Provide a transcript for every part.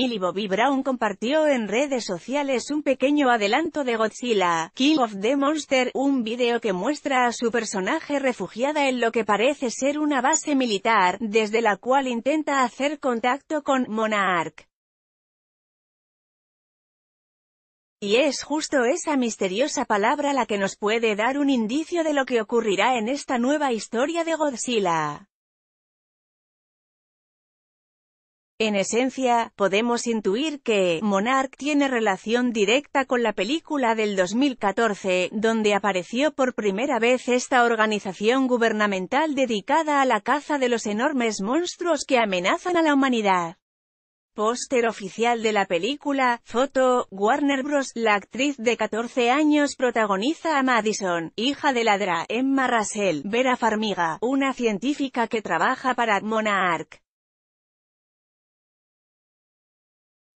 Millie Bobby Brown compartió en redes sociales un pequeño adelanto de Godzilla, King of the Monster, un video que muestra a su personaje refugiada en lo que parece ser una base militar, desde la cual intenta hacer contacto con Monarch. Y es justo esa misteriosa palabra la que nos puede dar un indicio de lo que ocurrirá en esta nueva historia de Godzilla. En esencia, podemos intuir que Monarch tiene relación directa con la película del 2014, donde apareció por primera vez esta organización gubernamental dedicada a la caza de los enormes monstruos que amenazan a la humanidad. Póster oficial de la película, foto, Warner Bros. La actriz de 14 años protagoniza a Madison, hija de Ladra, Emma Russell, Vera Farmiga, una científica que trabaja para Monarch.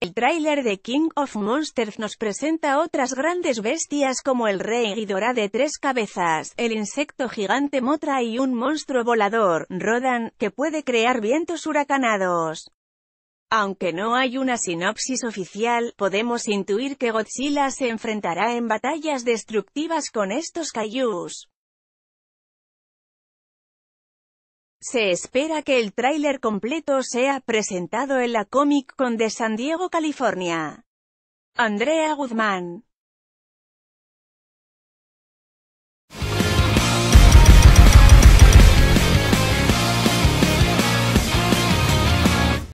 El tráiler de King of Monsters nos presenta otras grandes bestias como el rey Ghidorah de tres cabezas, el insecto gigante Motra y un monstruo volador, Rodan, que puede crear vientos huracanados. Aunque no hay una sinopsis oficial, podemos intuir que Godzilla se enfrentará en batallas destructivas con estos kaijus. Se espera que el tráiler completo sea presentado en la Comic Con de San Diego, California. Andrea Guzmán